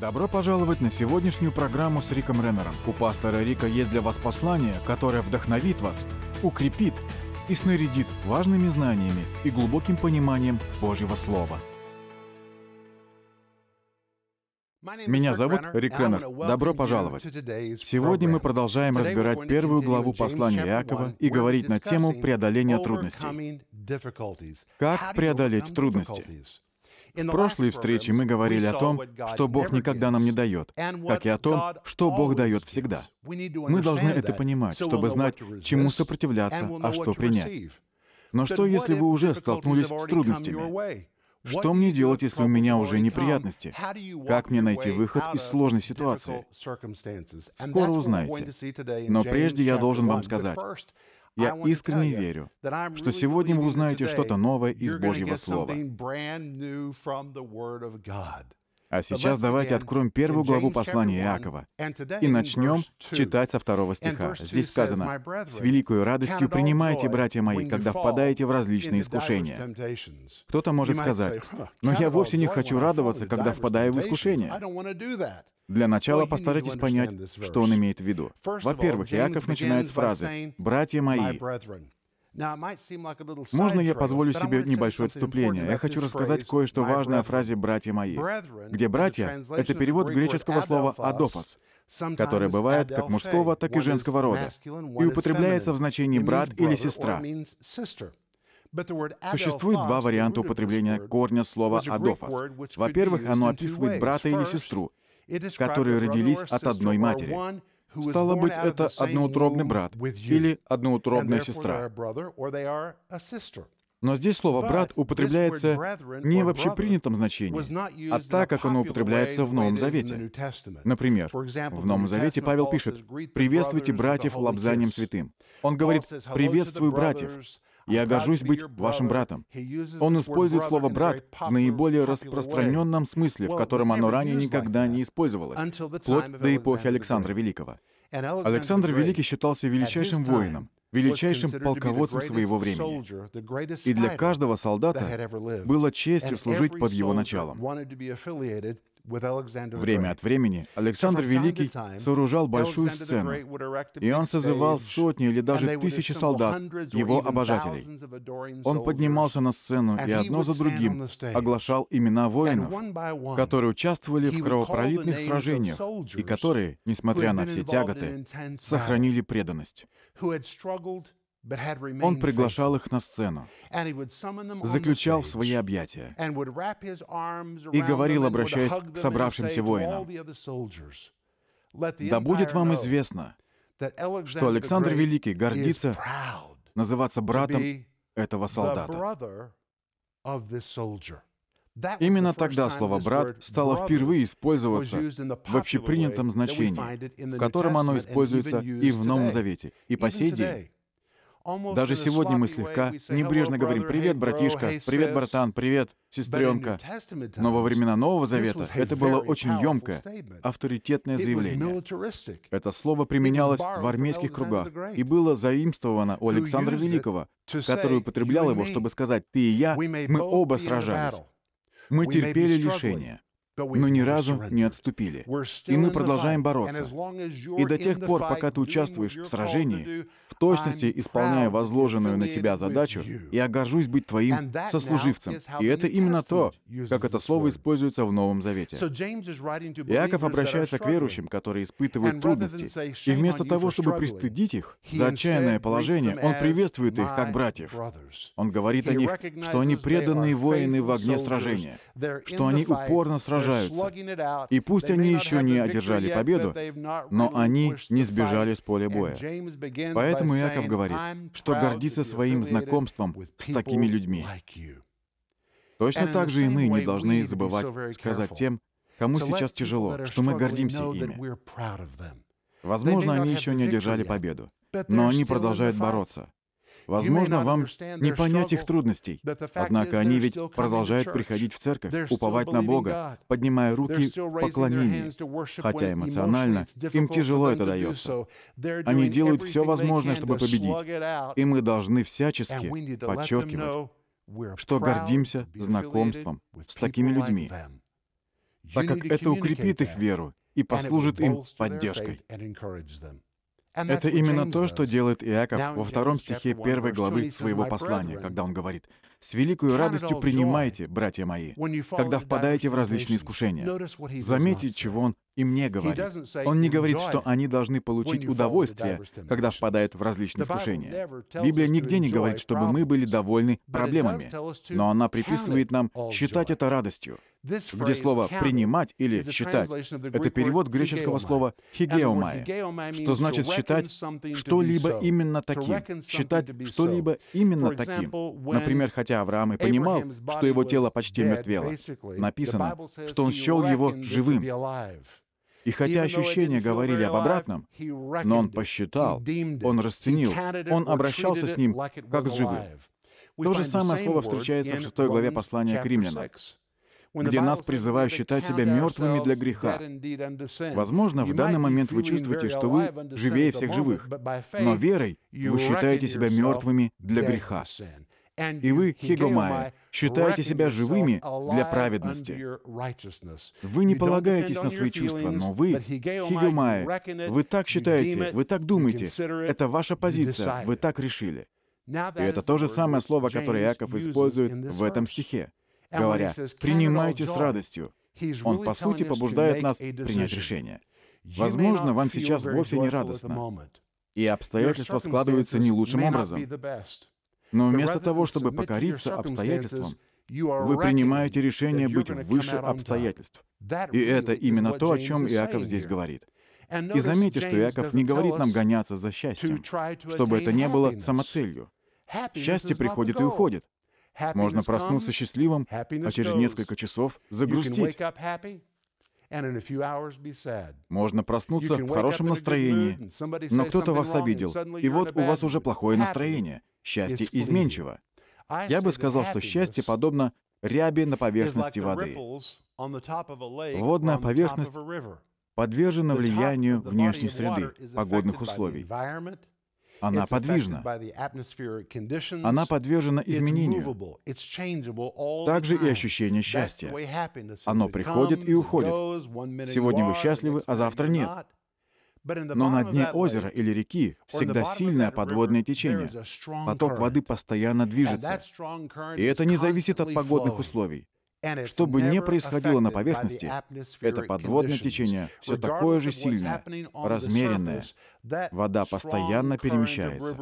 Добро пожаловать на сегодняшнюю программу с Риком Реннером. У пастора Рика есть для вас послание, которое вдохновит вас, укрепит и снарядит важными знаниями и глубоким пониманием Божьего Слова. Меня зовут Рик Реннер. Добро пожаловать. Сегодня мы продолжаем разбирать первую главу послания Иакова и говорить на тему преодоления трудностей. Как преодолеть трудности? В прошлой встрече мы говорили о том, что Бог никогда нам не дает, как и о том, что Бог дает всегда. Мы должны это понимать, чтобы знать, чему сопротивляться, а что принять. Но что, если вы уже столкнулись с трудностями? Что мне делать, если у меня уже неприятности? Как мне найти выход из сложной ситуации? Скоро узнаете. Но прежде я должен вам сказать, я искренне верю, что сегодня вы узнаете что-то новое из Божьего Слова. А сейчас давайте откроем первую главу послания Иакова и начнем читать со второго стиха. Здесь сказано, «С великой радостью принимайте, братья мои, когда впадаете в различные искушения». Кто-то может сказать, «Но я вовсе не хочу радоваться, когда впадаю в искушение». Для начала постарайтесь понять, что он имеет в виду. Во-первых, Иаков начинает с фразы «Братья мои». Можно я позволю себе небольшое отступление? Я хочу рассказать кое-что важное о фразе «братья мои», где «братья» — это перевод греческого слова «адофос», которое бывает как мужского, так и женского рода, и употребляется в значении «брат» или «сестра». Существует два варианта употребления корня слова «адофос». Во-первых, оно описывает брата или сестру, которые родились от одной матери — Стало быть, это одноутробный брат или одноутробная сестра. Но здесь слово «брат» употребляется не в общепринятом значении, а так, как оно употребляется в Новом Завете. Например, в Новом Завете Павел пишет «Приветствуйте братьев лобзанием святым». Он говорит «Приветствую братьев». Я горжусь быть вашим братом. Он использует слово «брат» в наиболее распространенном смысле, в котором оно ранее никогда не использовалось, вплоть до эпохи Александра Великого. Александр Великий считался величайшим воином, величайшим полководцем своего времени. И для каждого солдата было честью служить под его началом. Время от времени Александр Великий сооружал большую сцену, и он созывал сотни или даже тысячи солдат, его обожателей. Он поднимался на сцену и одно за другим оглашал имена воинов, которые участвовали в кровопролитных сражениях и которые, несмотря на все тяготы, сохранили преданность. Он приглашал их на сцену, заключал в свои объятия и говорил, обращаясь к собравшимся воинам, «Да будет вам известно, что Александр Великий гордится называться братом этого солдата». Именно тогда слово «брат» стало впервые использоваться в общепринятом значении, в котором оно используется и в Новом Завете, и по сей день. Даже сегодня мы слегка небрежно говорим «Привет, братишка», «Привет, братан», «Привет, сестренка». Но во времена Нового Завета это было очень емкое, авторитетное заявление. Это слово применялось в армейских кругах и было заимствовано у Александра Великого, который употреблял его, чтобы сказать «ты и я, мы оба сражались». Мы терпели лишения но ни разу не отступили. И мы продолжаем бороться. И до тех пор, пока ты участвуешь в сражении, в точности исполняя возложенную на тебя задачу, я горжусь быть твоим сослуживцем. И это именно то, как это слово используется в Новом Завете. Иаков обращается к верующим, которые испытывают трудности, и вместо того, чтобы пристыдить их за отчаянное положение, он приветствует их как братьев. Он говорит о них, что они преданные воины в огне сражения, что они упорно сражаются сражаются. И пусть они еще не одержали победу, но они не сбежали с поля боя. Поэтому Иаков говорит, что гордится своим знакомством с такими людьми. Точно так же и мы не должны забывать сказать тем, кому сейчас тяжело, что мы гордимся ими. Возможно, они еще не одержали победу, но они продолжают бороться. Возможно, вам не понять их трудностей. Однако они ведь продолжают приходить в церковь, уповать на Бога, поднимая руки в поклонении. Хотя эмоционально им тяжело это дается. Они делают все возможное, чтобы победить. И мы должны всячески подчеркивать, что гордимся знакомством с такими людьми, так как это укрепит их веру и послужит им поддержкой. Это именно то, что делает Иаков во втором стихе первой главы своего послания, когда он говорит с великой радостью принимайте, братья мои, когда впадаете в различные искушения. Заметьте, чего он им не говорит. Он не говорит, что они должны получить удовольствие, когда впадают в различные искушения. Библия нигде не говорит, чтобы мы были довольны проблемами, но она приписывает нам считать это радостью где слово «принимать» или «считать» — это перевод греческого слова «хигеомай», что значит считать что-либо именно таким, считать что-либо именно таким. Например, хотя Хотя Авраам и понимал, что его тело почти мертвело. Написано, что он счел его живым. И хотя ощущения говорили об обратном, но он посчитал, он расценил, он обращался с ним как с живым. То же самое слово встречается в шестой главе послания к римлянам, где нас призывают считать себя мертвыми для греха. Возможно, в данный момент вы чувствуете, что вы живее всех живых, но верой вы считаете себя мертвыми для греха. И вы, Хигомая, считаете себя живыми для праведности. Вы не полагаетесь на свои чувства, но вы, Хигомая, вы так считаете, вы так думаете. Это ваша позиция, вы так решили. И это то же самое слово, которое Иаков использует в этом стихе, говоря «принимайте с радостью». Он, по сути, побуждает нас принять решение. Возможно, вам сейчас вовсе не радостно, и обстоятельства складываются не лучшим образом. Но вместо того, чтобы покориться обстоятельствам, вы принимаете решение быть выше обстоятельств. И это именно то, о чем Иаков здесь говорит. И заметьте, что Иаков не говорит нам гоняться за счастьем, чтобы это не было самоцелью. Счастье приходит и уходит. Можно проснуться счастливым, а через несколько часов загрустить. Можно проснуться в хорошем настроении, но кто-то вас обидел, и вот у вас уже плохое настроение — Счастье изменчиво. Я бы сказал, что счастье подобно ряби на поверхности воды. Водная поверхность подвержена влиянию внешней среды, погодных условий. Она подвижна. Она подвержена изменению. Также и ощущение счастья. Оно приходит и уходит. Сегодня вы счастливы, а завтра нет. Но на дне озера или реки всегда сильное подводное течение. Поток воды постоянно движется. И это не зависит от погодных условий. Что бы ни происходило на поверхности, это подводное течение все такое же сильное, размеренное. Вода постоянно перемещается.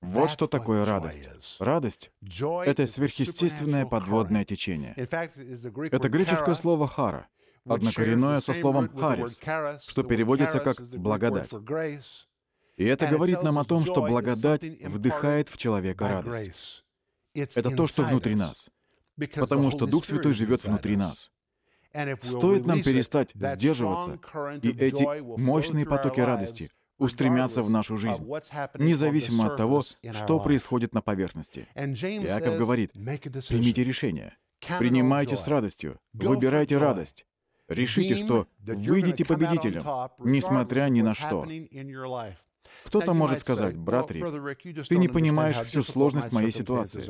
Вот что такое радость. Радость — это сверхъестественное подводное течение. Это греческое слово «хара», однокоренное со словом «харис», что переводится как «благодать». И это говорит нам о том, что благодать вдыхает в человека радость. Это то, что внутри нас, потому что Дух Святой живет внутри нас. Стоит нам перестать сдерживаться, и эти мощные потоки радости устремятся в нашу жизнь, независимо от того, что происходит на поверхности. Иаков говорит, примите решение, принимайте с радостью, выбирайте радость. Решите, что выйдете победителем, несмотря ни на что. Кто-то может сказать, брат Рик, ты не понимаешь всю сложность моей ситуации.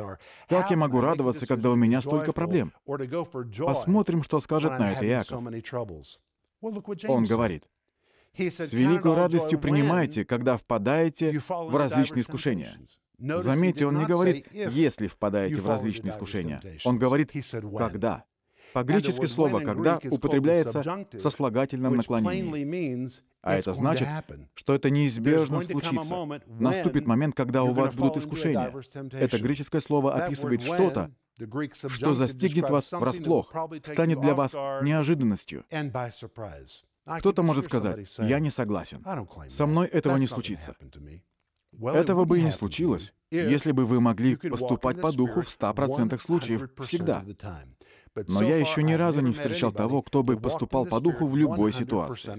Как я могу радоваться, когда у меня столько проблем? Посмотрим, что скажет на это Иаков. Он говорит, с великой радостью принимайте, когда впадаете в различные искушения. Заметьте, он не говорит «если впадаете в различные искушения». Он говорит «когда». По-гречески слово «когда» употребляется со слагательным наклонением. А это значит, что это неизбежно случится. Наступит момент, когда у вас будут искушения. Это греческое слово описывает что-то, что застигнет вас врасплох, станет для вас неожиданностью. Кто-то может сказать, я не согласен. Со мной этого не случится. Этого бы и не случилось, если бы вы могли поступать по духу в 100% случаев всегда. Но я еще ни разу не встречал того, кто бы поступал по духу в любой ситуации.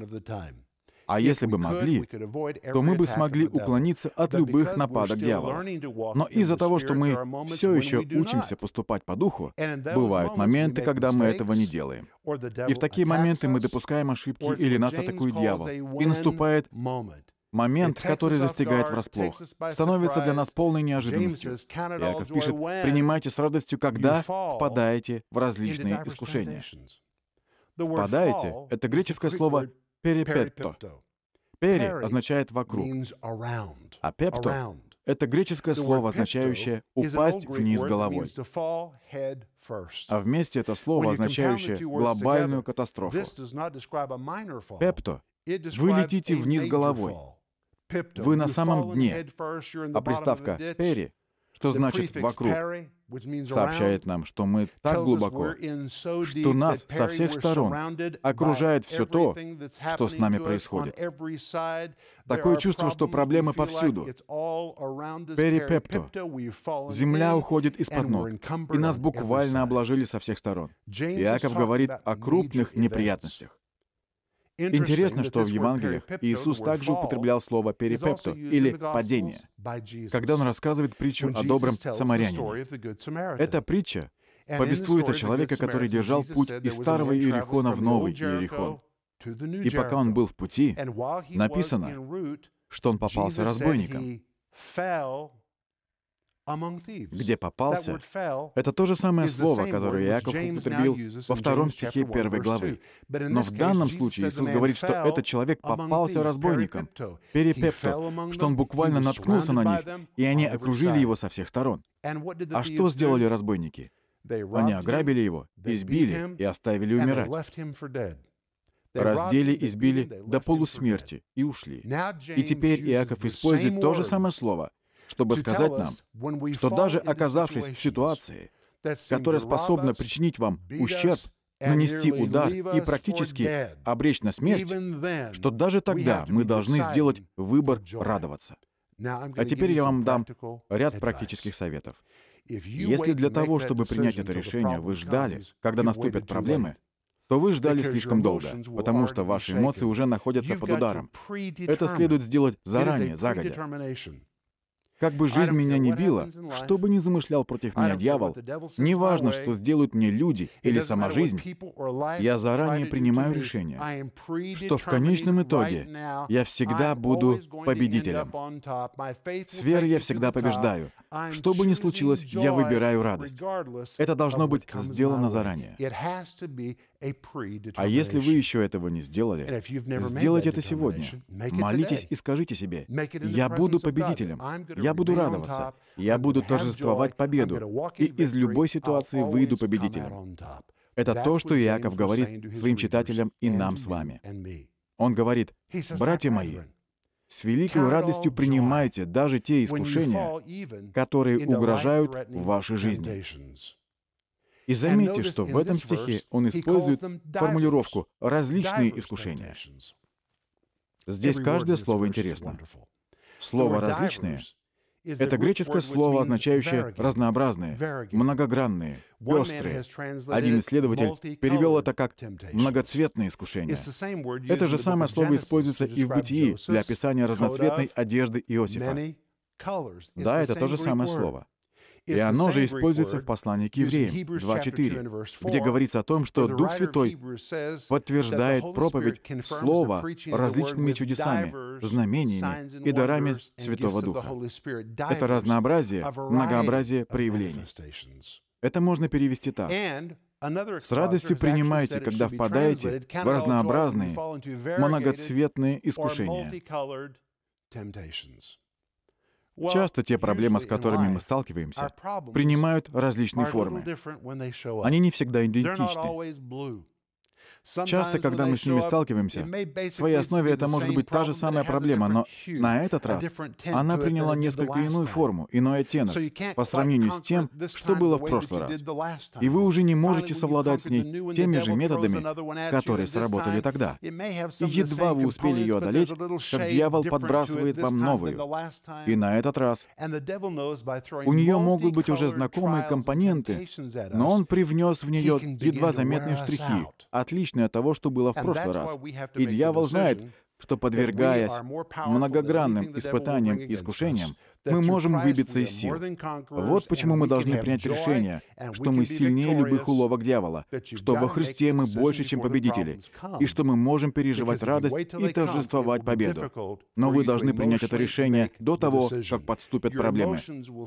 А если бы могли, то мы бы смогли уклониться от любых нападок дьявола. Но из-за того, что мы все еще учимся поступать по духу, бывают моменты, когда мы этого не делаем. И в такие моменты мы допускаем ошибки или нас атакует дьявол. И наступает Момент, который застигает врасплох, становится для нас полной неожиданностью. Иаков пишет, принимайте с радостью, когда впадаете в различные искушения. «Впадаете» — это греческое слово перепетто. «Пери» означает «вокруг», а «пепто» — это греческое слово, означающее «упасть вниз головой». А вместе это слово, означающее глобальную катастрофу. «Пепто» — вы летите вниз головой. Вы на самом дне. А приставка «пери» что значит «вокруг», сообщает нам, что мы так глубоко, что нас со всех сторон окружает все то, что с нами происходит. Такое чувство, что проблемы повсюду. Перипепто. Земля уходит из-под ног, и нас буквально обложили со всех сторон. Иаков говорит о крупных неприятностях. Интересно, что в Евангелиях Иисус также употреблял слово «перепепто» или «падение», когда он рассказывает притчу о добром самарянине. Эта притча повествует о человеке, который держал путь из старого Иерихона в новый Иерихон. И пока он был в пути, написано, что он попался разбойником где попался, это то же самое слово, которое Иаков употребил во втором стихе первой главы. Но в данном случае Иисус говорит, что этот человек попался разбойникам, перепепто, что он буквально наткнулся на них, и они окружили его со всех сторон. А что сделали разбойники? Они ограбили его, избили и оставили умирать. Раздели, избили до полусмерти и ушли. И теперь Иаков использует то же самое слово — чтобы сказать нам, что даже оказавшись в ситуации, которая способна причинить вам ущерб, нанести удар и практически обречь на смерть, что даже тогда мы должны сделать выбор радоваться. А теперь я вам дам ряд практических советов. Если для того, чтобы принять это решение, вы ждали, когда наступят проблемы, то вы ждали слишком долго, потому что ваши эмоции уже находятся под ударом. Это следует сделать заранее, загодя. Как бы жизнь меня ни била, что бы ни замышлял против меня дьявол, неважно, что сделают мне люди или сама жизнь, я заранее принимаю решение, что в конечном итоге я всегда буду победителем. С верой я всегда побеждаю, что бы ни случилось, я выбираю радость. Это должно быть сделано заранее. А если вы еще этого не сделали, сделайте это сегодня. Молитесь и скажите себе, «Я буду победителем, я буду радоваться, я буду торжествовать победу, и из любой ситуации выйду победителем». Это то, что Иаков говорит своим читателям и нам с вами. Он говорит, «Братья мои, с великой радостью принимайте даже те искушения, которые угрожают вашей жизни. И заметьте, что в этом стихе он использует формулировку «различные искушения». Здесь каждое слово интересно. Слово «различные» Это греческое слово, означающее «разнообразные», «многогранные», острые. Один исследователь перевел это как «многоцветное искушение». Это же самое слово используется и в «Бытии» для описания разноцветной одежды Иосифа. Да, это то же самое слово. И оно же используется в послании к евреям 2.4, где говорится о том, что Дух Святой подтверждает проповедь Слова различными чудесами, знамениями и дарами Святого Духа. Это разнообразие, многообразие проявлений. Это можно перевести так. С радостью принимайте, когда впадаете в разнообразные, многоцветные искушения. Часто те проблемы, с которыми мы сталкиваемся, принимают различные формы. Они не всегда идентичны. Часто, когда мы с ними сталкиваемся, в своей основе это может быть та же самая проблема, но на этот раз она приняла несколько иную форму, иной оттенок по сравнению с тем, что было в прошлый раз. И вы уже не можете совладать с ней теми же методами, которые сработали тогда. И едва вы успели ее одолеть, как дьявол подбрасывает вам новую. И на этот раз у нее могут быть уже знакомые компоненты, но он привнес в нее едва заметные штрихи, от отличный от того, что было в прошлый раз. И дьявол знает, что подвергаясь многогранным испытаниям и искушениям, мы можем выбиться из сил. Вот почему мы должны принять решение, что мы сильнее любых уловок дьявола, что во Христе мы больше, чем победители, и что мы можем переживать радость и торжествовать победу. Но вы должны принять это решение до того, как подступят проблемы.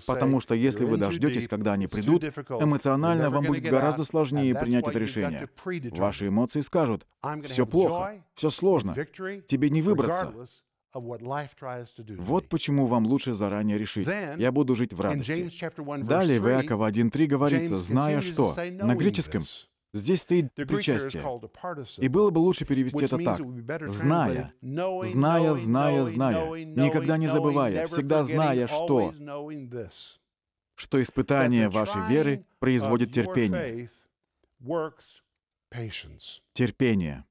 Потому что если вы дождетесь, когда они придут, эмоционально вам будет гораздо сложнее принять это решение. Ваши эмоции скажут, все плохо, все сложно, тебе не выбраться. Вот почему вам лучше заранее решить. Я буду жить в радости. Далее в Иакова 1.3 говорится, «Зная что». На греческом Здесь стоит причастие. И было бы лучше перевести это так. Зная, зная, зная, зная, никогда не забывая, всегда зная, что, что испытание вашей веры производит терпение. Терпение.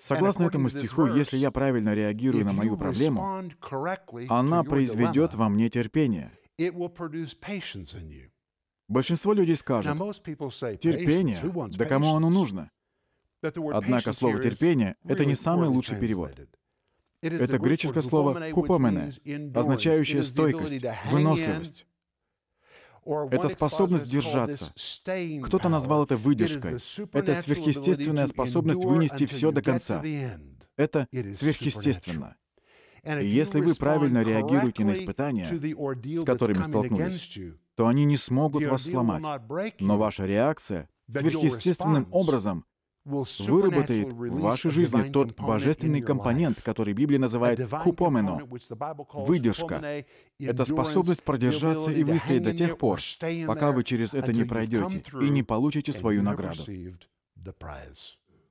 Согласно этому стиху, если я правильно реагирую на мою проблему, она произведет во мне терпение. Большинство людей скажут, терпение, да кому оно нужно? Однако слово «терпение» — это не самый лучший перевод. Это греческое слово «купомене», означающее стойкость, выносливость. Это способность держаться. Кто-то назвал это выдержкой. Это сверхъестественная способность вынести все до конца. Это сверхъестественно. И если вы правильно реагируете на испытания, с которыми столкнулись, то они не смогут вас сломать. Но ваша реакция сверхъестественным образом выработает в вашей жизни тот божественный компонент, который Библия называет купомено, выдержка. Это способность продержаться и выстоять до тех пор, пока вы через это не пройдете и не получите свою награду.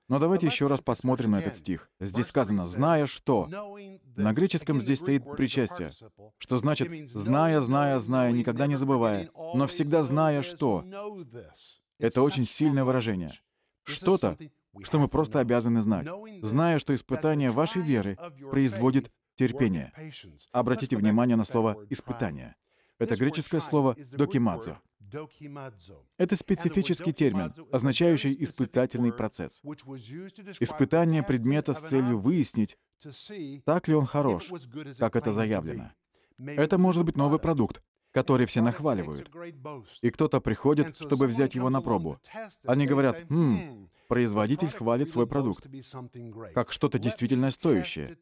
Но давайте еще раз посмотрим на этот стих. Здесь сказано «зная что». На греческом здесь стоит причастие, что значит «зная, зная, зная, никогда не забывая, но всегда зная что». Это очень сильное выражение. Что-то, что мы просто обязаны знать, зная, что испытание вашей веры производит терпение. Обратите внимание на слово «испытание». Это греческое слово «докимадзо». Это специфический термин, означающий испытательный процесс. Испытание предмета с целью выяснить, так ли он хорош, как это заявлено. Это может быть новый продукт, который все нахваливают. И кто-то приходит, чтобы взять его на пробу. Они говорят, «Ммм, производитель хвалит свой продукт, как что-то действительно стоящее.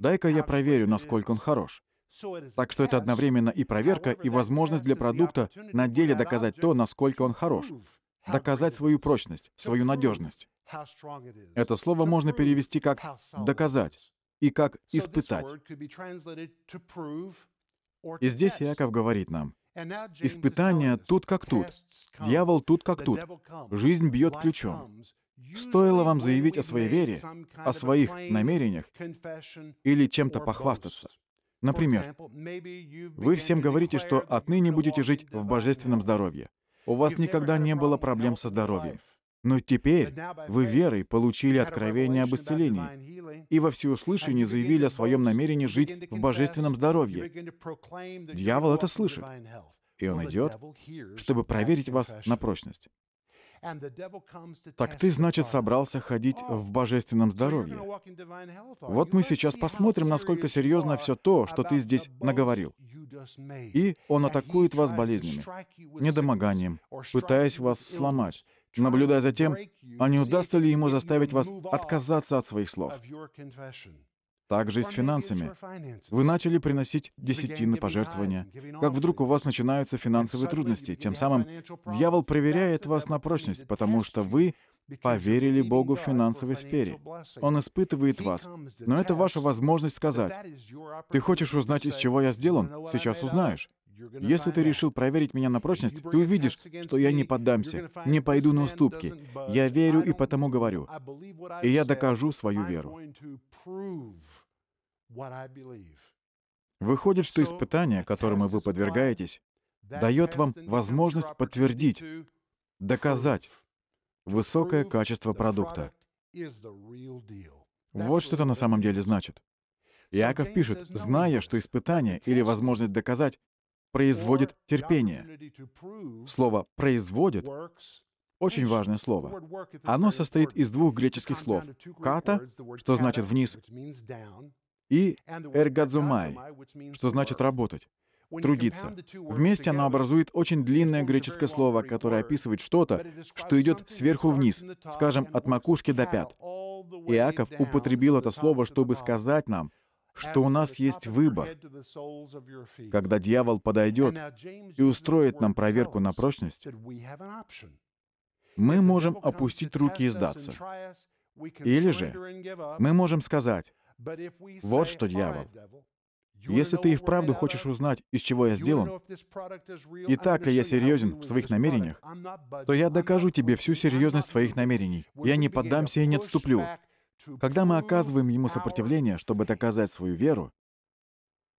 Дай-ка я проверю, насколько он хорош». Так что это одновременно и проверка, и возможность для продукта на деле доказать то, насколько он хорош, доказать свою прочность, свою надежность. Это слово можно перевести как «доказать» и как «испытать». И здесь Иаков говорит нам, испытания тут как тут, дьявол тут как тут, жизнь бьет ключом. Стоило вам заявить о своей вере, о своих намерениях или чем-то похвастаться. Например, вы всем говорите, что отныне будете жить в божественном здоровье. У вас никогда не было проблем со здоровьем. Но теперь вы верой получили откровение об исцелении и во всеуслышание заявили о своем намерении жить в божественном здоровье. Дьявол это слышит, и он идет, чтобы проверить вас на прочность. Так ты, значит, собрался ходить в божественном здоровье. Вот мы сейчас посмотрим, насколько серьезно все то, что ты здесь наговорил. И он атакует вас болезнями, недомоганием, пытаясь вас сломать, наблюдая за тем, а не удастся ли ему заставить вас отказаться от своих слов. Также и с финансами. Вы начали приносить десятины пожертвования, как вдруг у вас начинаются финансовые трудности. Тем самым дьявол проверяет вас на прочность, потому что вы поверили Богу в финансовой сфере. Он испытывает вас. Но это ваша возможность сказать. Ты хочешь узнать, из чего я сделан? Сейчас узнаешь. Если ты решил проверить меня на прочность, ты увидишь, что я не поддамся, не пойду на уступки. Я верю и потому говорю. И я докажу свою веру. Выходит, что испытание, которому вы подвергаетесь, дает вам возможность подтвердить, доказать высокое качество продукта. Вот что это на самом деле значит. Иаков пишет, зная, что испытание или возможность доказать производит терпение. Слово «производит» — очень важное слово. Оно состоит из двух греческих слов «ката», что значит «вниз», и «эргадзумай», что значит «работать» трудиться. Вместе оно образует очень длинное греческое слово, которое описывает что-то, что идет сверху вниз, скажем, от макушки до пят. Иаков употребил это слово, чтобы сказать нам, что у нас есть выбор, когда дьявол подойдет и устроит нам проверку на прочность, мы можем опустить руки и сдаться. Или же мы можем сказать, вот что, дьявол, если ты и вправду хочешь узнать, из чего я сделан, и так ли я серьезен в своих намерениях, то я докажу тебе всю серьезность своих намерений. Я не поддамся и не отступлю. Когда мы оказываем ему сопротивление, чтобы доказать свою веру,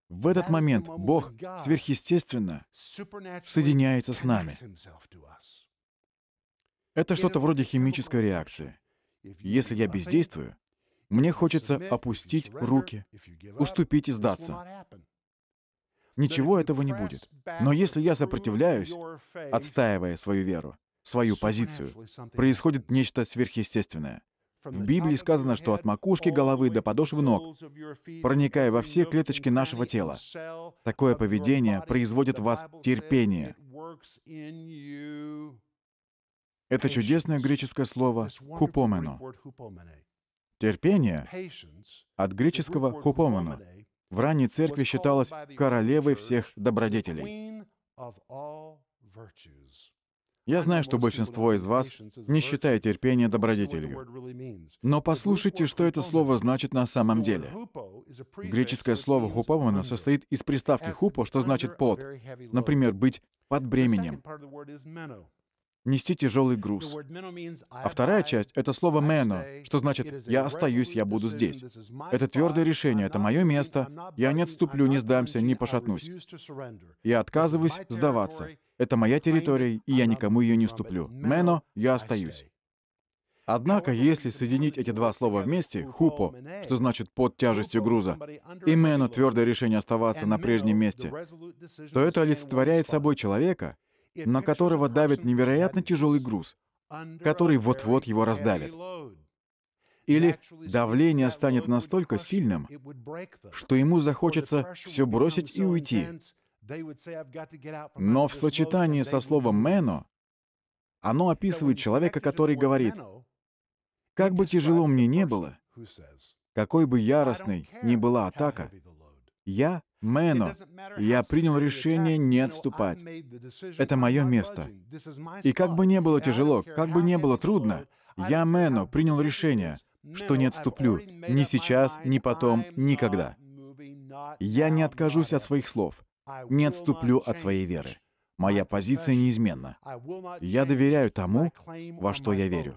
в этот момент Бог сверхъестественно соединяется с нами. Это что-то вроде химической реакции. Если я бездействую, мне хочется опустить руки, уступить и сдаться. Ничего этого не будет. Но если я сопротивляюсь, отстаивая свою веру, свою позицию, происходит нечто сверхъестественное. В Библии сказано, что от макушки головы до подошвы ног, проникая во все клеточки нашего тела. Такое поведение производит в вас терпение. Это чудесное греческое слово «хупомено». Терпение от греческого «хупомено» в ранней церкви считалось королевой всех добродетелей. Я знаю, что большинство из вас не считает терпение добродетелью. Но послушайте, что это слово значит на самом деле. Греческое слово «хуповано» состоит из приставки «хупо», что значит «под». Например, «быть под бременем» нести тяжелый груз. А вторая часть — это слово «мено», что значит «я остаюсь, я буду здесь». Это твердое решение, это мое место, я не отступлю, не сдамся, не пошатнусь. Я отказываюсь сдаваться. Это моя территория, и я никому ее не уступлю. «Мено» — я остаюсь. Однако, если соединить эти два слова вместе, «хупо», что значит «под тяжестью груза», и «мено» — твердое решение оставаться на прежнем месте, то это олицетворяет собой человека — на которого давит невероятно тяжелый груз, который вот-вот его раздавит. Или давление станет настолько сильным, что ему захочется все бросить и уйти. Но в сочетании со словом «мено» оно описывает человека, который говорит, «Как бы тяжело мне не было, какой бы яростной ни была атака, я Мэно. Я принял решение не отступать. Это мое место. И как бы не было тяжело, как бы не было трудно, я Мэно принял решение, что не отступлю ни сейчас, ни потом, никогда. Я не откажусь от своих слов, не отступлю от своей веры. Моя позиция неизменна. Я доверяю тому, во что я верю.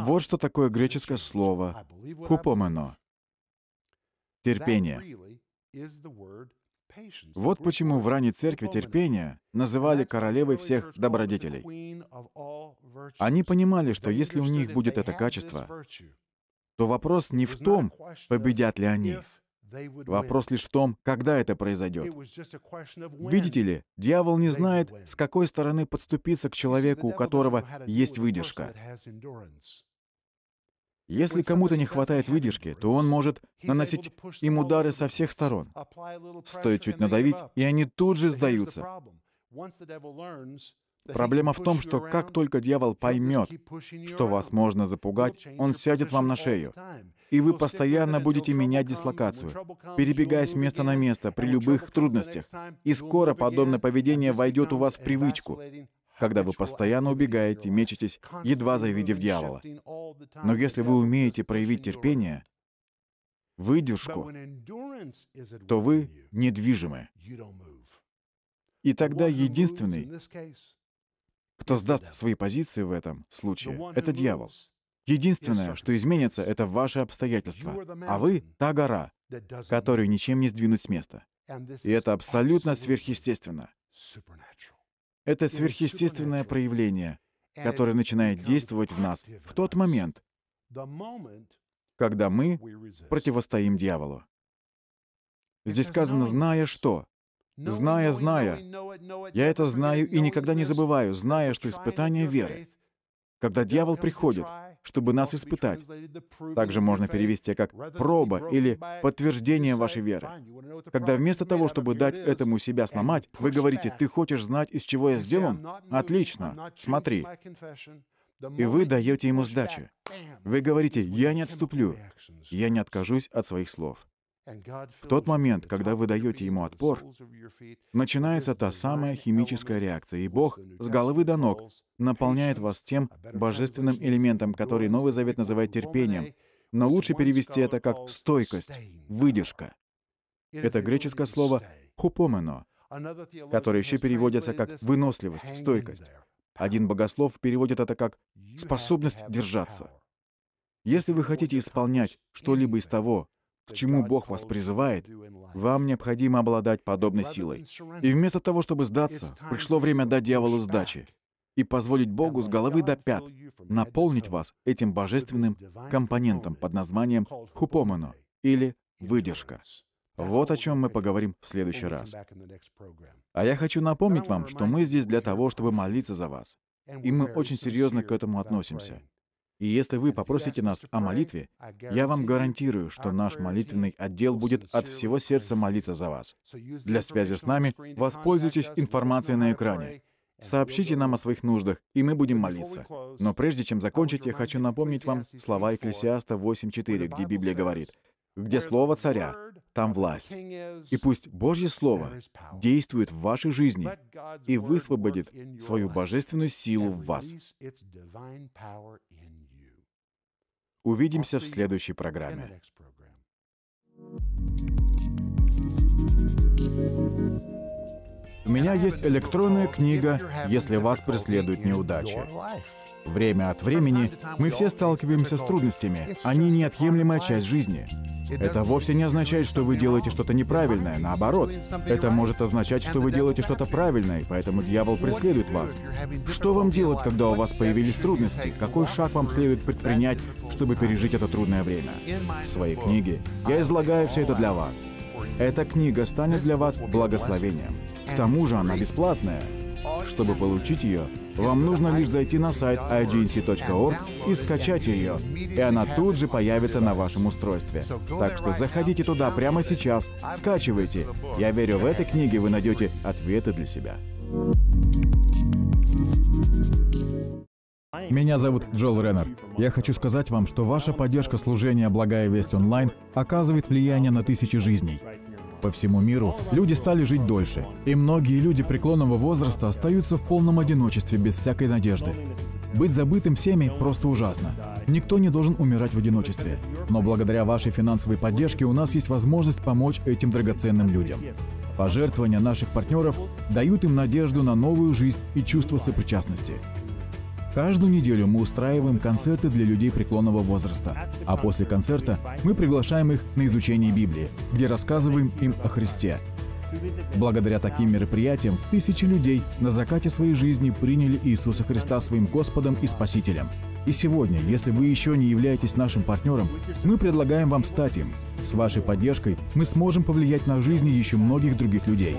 Вот что такое греческое слово «хупомено» терпение. Вот почему в ранней церкви терпение называли королевой всех добродетелей. Они понимали, что если у них будет это качество, то вопрос не в том, победят ли они. Вопрос лишь в том, когда это произойдет. Видите ли, дьявол не знает, с какой стороны подступиться к человеку, у которого есть выдержка. Если кому-то не хватает выдержки, то он может наносить им удары со всех сторон. Стоит чуть надавить, и они тут же сдаются. Проблема в том, что как только дьявол поймет, что вас можно запугать, он сядет вам на шею. И вы постоянно будете менять дислокацию, перебегая с места на место при любых трудностях. И скоро подобное поведение войдет у вас в привычку, когда вы постоянно убегаете, мечетесь, едва завидев дьявола. Но если вы умеете проявить терпение, выдержку, то вы недвижимы. И тогда единственный, кто сдаст свои позиции в этом случае, это дьявол. Единственное, что изменится, это ваши обстоятельства, а вы — та гора, которую ничем не сдвинуть с места. И это абсолютно сверхъестественно. Это сверхъестественное проявление, которое начинает действовать в нас в тот момент, когда мы противостоим дьяволу. Здесь сказано «зная что». Зная, зная. Я это знаю и никогда не забываю, зная, что испытание веры, когда дьявол приходит, чтобы нас испытать. Также можно перевести как «проба» или «подтверждение вашей веры». Когда вместо того, чтобы дать этому себя сломать, вы говорите «ты хочешь знать, из чего я сделан? Отлично, смотри». И вы даете ему сдачи. Вы говорите «я не отступлю, я не откажусь от своих слов». В тот момент, когда вы даете ему отпор, начинается та самая химическая реакция, и Бог с головы до ног наполняет вас тем божественным элементом, который Новый Завет называет терпением, но лучше перевести это как «стойкость», «выдержка». Это греческое слово «хупомено», которое еще переводится как «выносливость», «стойкость». Один богослов переводит это как «способность держаться». Если вы хотите исполнять что-либо из того, к чему Бог вас призывает, вам необходимо обладать подобной силой. И вместо того, чтобы сдаться, пришло время дать дьяволу сдачи и позволить Богу с головы до пят наполнить вас этим божественным компонентом под названием хупомено или выдержка. Вот о чем мы поговорим в следующий раз. А я хочу напомнить вам, что мы здесь для того, чтобы молиться за вас. И мы очень серьезно к этому относимся. И если вы попросите нас о молитве, я вам гарантирую, что наш молитвенный отдел будет от всего сердца молиться за вас. Для связи с нами воспользуйтесь информацией на экране. Сообщите нам о своих нуждах, и мы будем молиться. Но прежде чем закончить, я хочу напомнить вам слова Экклесиаста 8.4, где Библия говорит, «Где слово царя, там власть. И пусть Божье Слово действует в вашей жизни и высвободит свою божественную силу в вас. Увидимся в следующей программе. У меня есть электронная книга «Если вас преследует неудача». Время от времени мы все сталкиваемся с трудностями, они неотъемлемая часть жизни. Это вовсе не означает, что вы делаете что-то неправильное, наоборот. Это может означать, что вы делаете что-то правильное, и поэтому дьявол преследует вас. Что вам делать, когда у вас появились трудности? Какой шаг вам следует предпринять, чтобы пережить это трудное время? В своей книге я излагаю все это для вас. Эта книга станет для вас благословением. К тому же она бесплатная — чтобы получить ее, вам нужно лишь зайти на сайт agency.org и скачать ее, и она тут же появится на вашем устройстве. Так что заходите туда прямо сейчас, скачивайте. Я верю, в этой книге вы найдете ответы для себя. Меня зовут Джол Реннер. Я хочу сказать вам, что ваша поддержка служения «Благая весть онлайн» оказывает влияние на тысячи жизней. По всему миру люди стали жить дольше, и многие люди преклонного возраста остаются в полном одиночестве без всякой надежды. Быть забытым всеми просто ужасно. Никто не должен умирать в одиночестве. Но благодаря вашей финансовой поддержке у нас есть возможность помочь этим драгоценным людям. Пожертвования наших партнеров дают им надежду на новую жизнь и чувство сопричастности. Каждую неделю мы устраиваем концерты для людей преклонного возраста, а после концерта мы приглашаем их на изучение Библии, где рассказываем им о Христе. Благодаря таким мероприятиям тысячи людей на закате своей жизни приняли Иисуса Христа своим Господом и Спасителем. И сегодня, если вы еще не являетесь нашим партнером, мы предлагаем вам стать им. С вашей поддержкой мы сможем повлиять на жизни еще многих других людей.